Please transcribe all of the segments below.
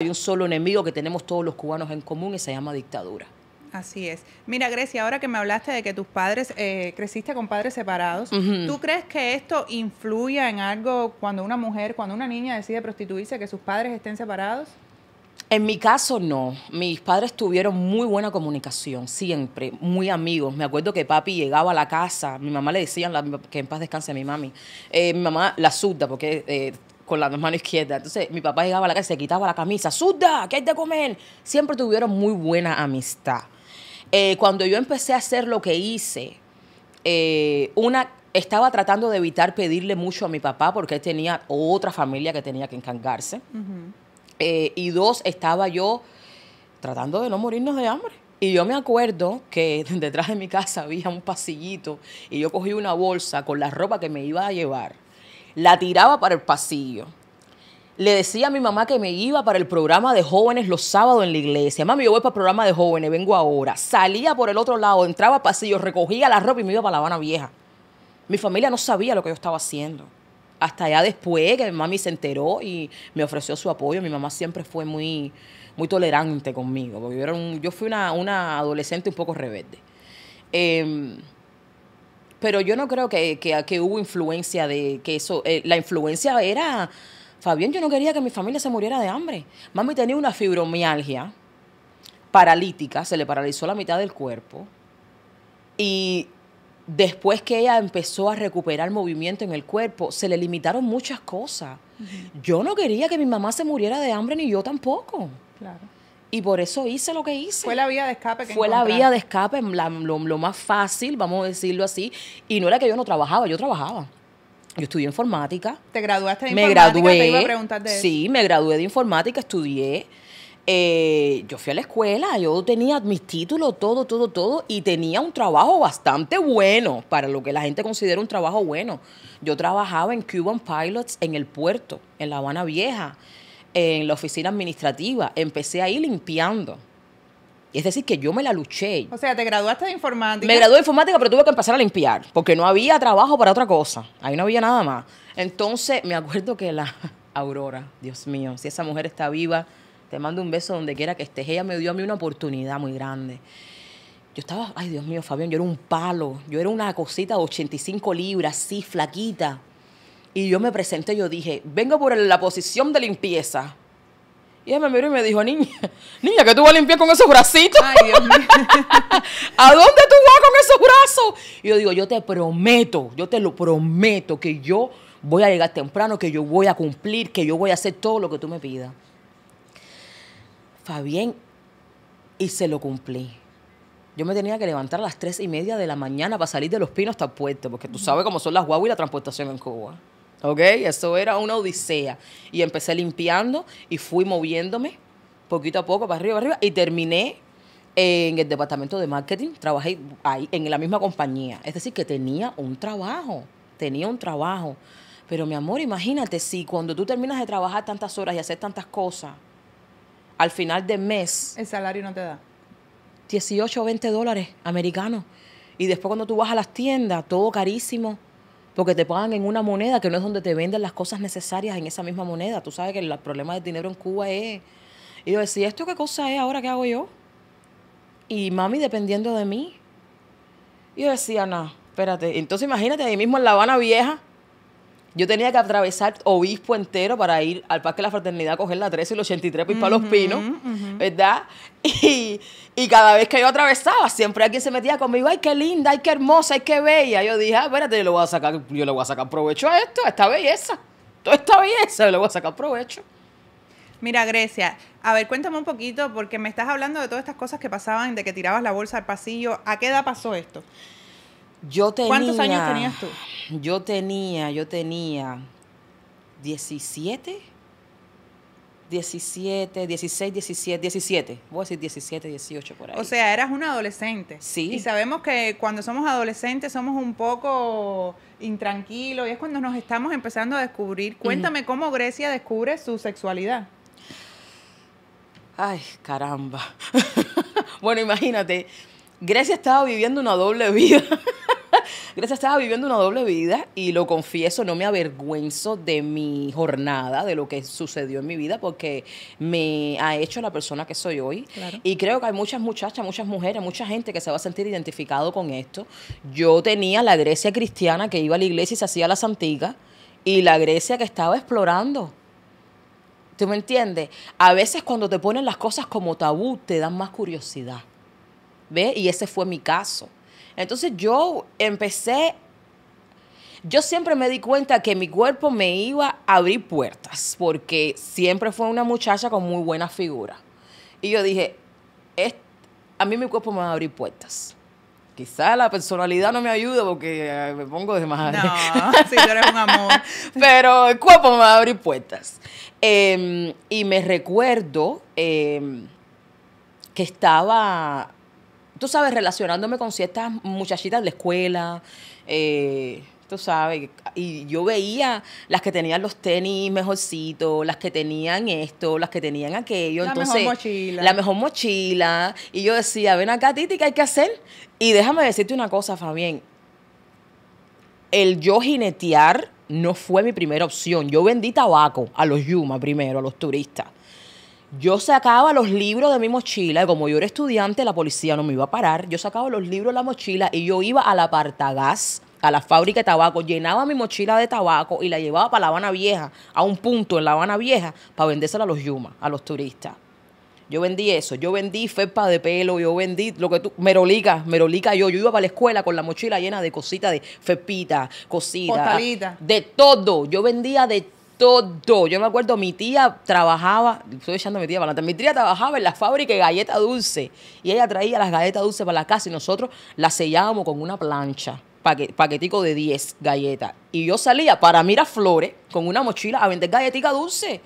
Hay un solo enemigo que tenemos todos los cubanos en común y se llama dictadura. Así es. Mira, Grecia, ahora que me hablaste de que tus padres eh, creciste con padres separados, ¿tú crees que esto influya en algo cuando una mujer, cuando una niña decide prostituirse, que sus padres estén separados? En mi caso, no. Mis padres tuvieron muy buena comunicación, siempre, muy amigos. Me acuerdo que papi llegaba a la casa, mi mamá le decía que en paz descanse mi mami, eh, mi mamá la suda, porque eh, con la mano izquierda. Entonces mi papá llegaba a la casa y se quitaba la camisa, ¡Suda! ¿Qué hay de comer? Siempre tuvieron muy buena amistad. Eh, cuando yo empecé a hacer lo que hice, eh, una estaba tratando de evitar pedirle mucho a mi papá porque él tenía otra familia que tenía que encargarse. Eh, y dos, estaba yo tratando de no morirnos de hambre. Y yo me acuerdo que detrás de mi casa había un pasillito y yo cogí una bolsa con la ropa que me iba a llevar la tiraba para el pasillo. Le decía a mi mamá que me iba para el programa de jóvenes los sábados en la iglesia. Mami, yo voy para el programa de jóvenes, vengo ahora. Salía por el otro lado, entraba a pasillo, recogía la ropa y me iba para La Habana Vieja. Mi familia no sabía lo que yo estaba haciendo. Hasta allá después que mi mami se enteró y me ofreció su apoyo. Mi mamá siempre fue muy, muy tolerante conmigo, yo, fui una, una adolescente un poco rebelde. Em, pero yo no creo que, hubo influencia de que eso, eh, la influencia era, Fabián, yo no quería que mi familia se muriera de hambre. Mami tenía una fibromialgia paralítica, se le paralizó la mitad del cuerpo. Y después que ella empezó a recuperar movimiento en el cuerpo, se le limitaron muchas cosas. Yo no quería que mi mamá se muriera de hambre, ni yo tampoco. Claro. Y por eso hice lo que hice. Fue la vía de escape que Fue la vía de escape, lo, más fácil, vamos a decirlo así. Y no era que yo no trabajaba, yo trabajaba. Yo estudié informática. ¿Te graduaste de me informática? Gradué, te iba a preguntar de Sí, me gradué de informática, estudié. Eh, yo fui a la escuela, yo tenía mis títulos, todo, todo, todo, y tenía un trabajo bastante bueno, para lo que la gente considera un trabajo bueno. Yo trabajaba en Cuban Pilots en el puerto, en La Habana Vieja en la oficina administrativa. Empecé ahí limpiando. Es decir, que yo me la luché. O sea, ¿te graduaste de informática? Me gradué de informática, pero tuve que empezar a limpiar, porque no había trabajo para otra cosa. Ahí no había nada más. Entonces, me acuerdo que la Aurora, Dios mío, si esa mujer está viva, te mando un beso donde quiera que estés. Ella me dio a mí una oportunidad muy grande. Yo estaba, ay Dios mío, Fabián, yo era un palo, yo era una cosita de 85 libras, así, flaquita, y yo me presenté, yo dije, vengo por la posición de limpieza. Y ella me miró y me dijo, niña, niña, que tú vas a limpiar con esos bracitos? Ay, Dios mío. ¿A dónde tú vas con esos brazos? Y yo digo, yo te prometo, yo te lo prometo que yo voy a llegar temprano, que yo voy a cumplir, que yo voy a hacer todo lo que tú me pidas. Fabián, y se lo cumplí. Yo me tenía que levantar a las tres y media de la mañana para salir de los pinos hasta el puerto, porque tú sabes cómo son las guaguas y la transportación en Cuba. ¿Ok? Eso era una odisea. Y empecé limpiando y fui moviéndome poquito a poco, para arriba, para arriba, y terminé en el departamento de marketing, trabajé ahí, en la misma compañía. Es decir, que tenía un trabajo, tenía un trabajo. Pero mi amor, imagínate si cuando tú terminas de trabajar tantas horas y hacer tantas cosas, al final del mes... El salario no te da. 18 o 20 dólares americanos. Y después cuando tú vas a las tiendas, todo carísimo porque te pagan en una moneda que no es donde te venden las cosas necesarias en esa misma moneda. Tú sabes que el problema del dinero en Cuba es... Y yo decía, ¿esto qué cosa es ahora ¿Qué hago yo? Y mami dependiendo de mí. Y yo decía, no, espérate. Entonces imagínate ahí mismo en La Habana Vieja, yo tenía que atravesar obispo entero para ir al Parque de la Fraternidad a coger la 13 y los 83 para ir para los pinos, ¿verdad? Y, cada vez que yo atravesaba, siempre alguien se metía conmigo, ay, qué linda, ay, qué hermosa, ay, qué bella. Yo dije, ah, espérate, yo le voy a sacar, yo le voy a sacar provecho a esto, a esta belleza. Toda esta belleza, yo le voy a sacar provecho. Mira, Grecia, a ver, cuéntame un poquito, porque me estás hablando de todas estas cosas que pasaban, de que tirabas la bolsa al pasillo. ¿A qué edad pasó esto? Yo tenía, ¿Cuántos años tenías tú? Yo tenía, yo tenía 17, 17, 16, 17, 17. Voy a decir 17, 18 por ahí. O sea, eras una adolescente. Sí. Y sabemos que cuando somos adolescentes somos un poco intranquilos y es cuando nos estamos empezando a descubrir. Cuéntame cómo Grecia descubre su sexualidad. Ay, caramba. bueno, imagínate Grecia estaba viviendo una doble vida. Grecia estaba viviendo una doble vida y lo confieso, no me avergüenzo de mi jornada, de lo que sucedió en mi vida, porque me ha hecho la persona que soy hoy. Y creo que hay muchas muchachas, muchas mujeres, mucha gente que se va a sentir identificado con esto. Yo tenía la Grecia cristiana que iba a la iglesia y se hacía las Santiga, y la Grecia que estaba explorando. ¿Tú me entiendes? A veces cuando te ponen las cosas como tabú, te dan más curiosidad. ¿Ve? Y ese fue mi caso. Entonces yo empecé, yo siempre me di cuenta que mi cuerpo me iba a abrir puertas, porque siempre fue una muchacha con muy buena figura. Y yo dije, a mí mi cuerpo me va a abrir puertas. Quizá la personalidad no me ayuda porque eh, me pongo de más. No, si tú eres un amor. Pero el cuerpo me va a abrir puertas. Em, y me recuerdo em, que estaba tú sabes, relacionándome con ciertas muchachitas de escuela, eh, tú sabes, y yo veía las que tenían los tenis mejorcitos, las que tenían esto, las que tenían aquello. La mejor mochila. La mejor mochila. Y yo decía, ven acá, Titi, ¿qué hay que hacer? Y déjame decirte una cosa, Fabián. El yo jinetear no fue mi primera opción. Yo vendí tabaco a los Yuma primero, a los turistas. Yo sacaba los libros de mi mochila, y como yo era estudiante, la policía no me iba a parar. Yo sacaba los libros de la mochila y yo iba a la a la fábrica de tabaco, llenaba mi mochila de tabaco y la llevaba para La Habana Vieja, a un punto en La Habana Vieja, para vendérsela a los Yuma, a los turistas. Yo vendí eso, yo vendí felpa de pelo, yo vendí lo que tú, merolica, merolica yo. Yo iba para la escuela con la mochila llena de cositas, de felpita, cositas. De todo, yo vendía de todo. Yo me acuerdo, mi tía trabajaba, estoy echando mi tía para mi tía trabajaba en la fábrica de galletas dulces y ella traía las galletas dulces para la casa y nosotros las sellábamos con una plancha, paquetico de 10 galletas. Y yo salía para Miraflores con una mochila a vender galletitas dulces.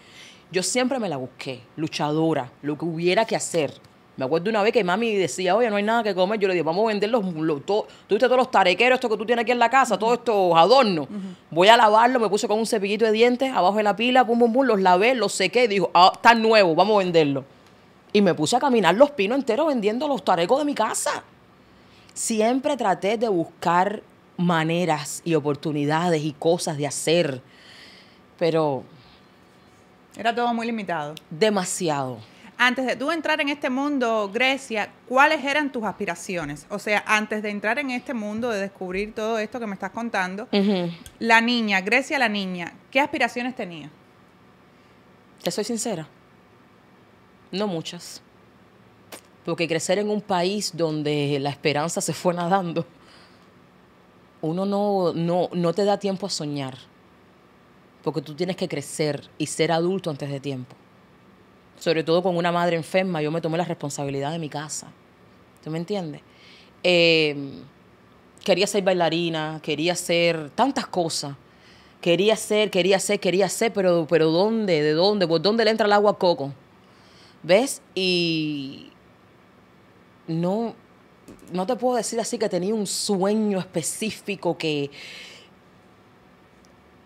Yo siempre me la busqué, luchadora, lo que hubiera que hacer. Me acuerdo una vez que mami decía, oye, no hay nada que comer. Yo le dije, vamos a vender los, todo, todos los tarequeros, esto que tú tienes aquí en la casa, todos estos adornos. Voy a lavarlo, me puse con un cepillito de dientes abajo de la pila, pum, pum, pum, los lavé, los sequé. Dijo, ah, está nuevo, vamos a venderlo. Y me puse a caminar los pinos enteros vendiendo los tarecos de mi casa. Siempre traté de buscar maneras y oportunidades y cosas de hacer, pero... Era todo muy limitado. Demasiado antes de tú entrar en este mundo, Grecia, ¿cuáles eran tus aspiraciones? O sea, antes de entrar en este mundo, de descubrir todo esto que me estás contando, la niña, Grecia la niña, ¿qué aspiraciones tenía? Te soy sincera, no muchas. Porque crecer en un país donde la esperanza se fue nadando, uno no, no, no te da tiempo a soñar. Porque tú tienes que crecer y ser adulto antes de tiempo sobre todo con una madre enferma, yo me tomé la responsabilidad de mi casa. ¿Tú me entiendes? Em, quería ser bailarina, quería ser tantas cosas. Quería ser, quería ser, quería ser, pero, pero ¿dónde? ¿De dónde? ¿Por dónde le entra el agua coco? ¿Ves? Y no, no te puedo decir así que tenía un sueño específico que,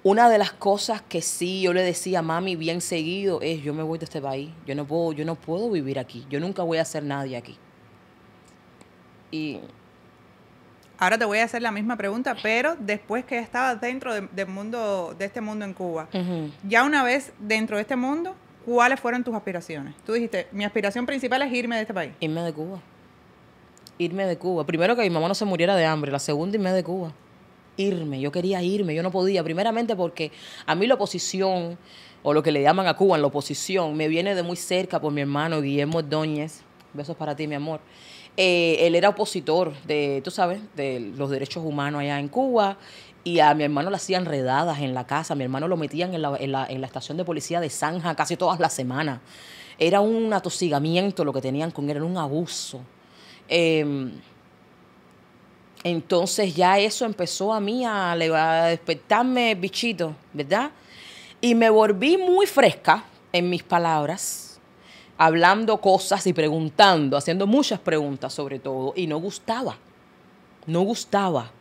una de las cosas que sí yo le decía a mami bien seguido es, yo me voy de este país, yo no puedo, yo no puedo vivir aquí, yo nunca voy a ser nadie aquí. Y Ahora te voy a hacer la misma pregunta, pero después que estabas dentro de, del mundo, de este mundo en Cuba, ya una vez dentro de este mundo, ¿cuáles fueron tus aspiraciones? Tú dijiste, mi aspiración principal es irme de este país. Irme de Cuba. Irme de Cuba. Primero que mi mamá no se muriera de hambre, la segunda irme de Cuba irme, yo quería irme, yo no podía, primeramente porque a mí la oposición, o lo que le llaman a Cuba en la oposición, me viene de muy cerca por mi hermano Guillermo Edóñez. besos para ti mi amor, eh, él era opositor de, tú sabes, de los derechos humanos allá en Cuba, y a mi hermano le hacían redadas en la casa, a mi hermano lo metían en la, en la, estación de policía de Zanja casi todas las semanas, era un atosigamiento lo que tenían con él, era un abuso. Em, entonces ya eso empezó a mí a, despertarme bichito, ¿verdad? Y me volví muy fresca en mis palabras, hablando cosas y preguntando, haciendo muchas preguntas sobre todo, y no gustaba, no gustaba.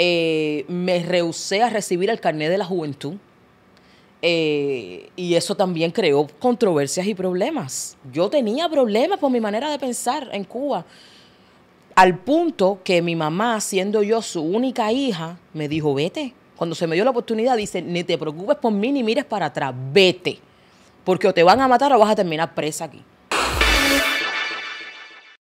Eh, me rehusé a recibir el carnet de la juventud. Eh, y eso también creó controversias y problemas. Yo tenía problemas por mi manera de pensar en Cuba. Al punto que mi mamá, siendo yo su única hija, me dijo, vete. Cuando se me dio la oportunidad, dice, ni te preocupes por mí ni mires para atrás, vete. Porque o te van a matar o vas a terminar presa aquí.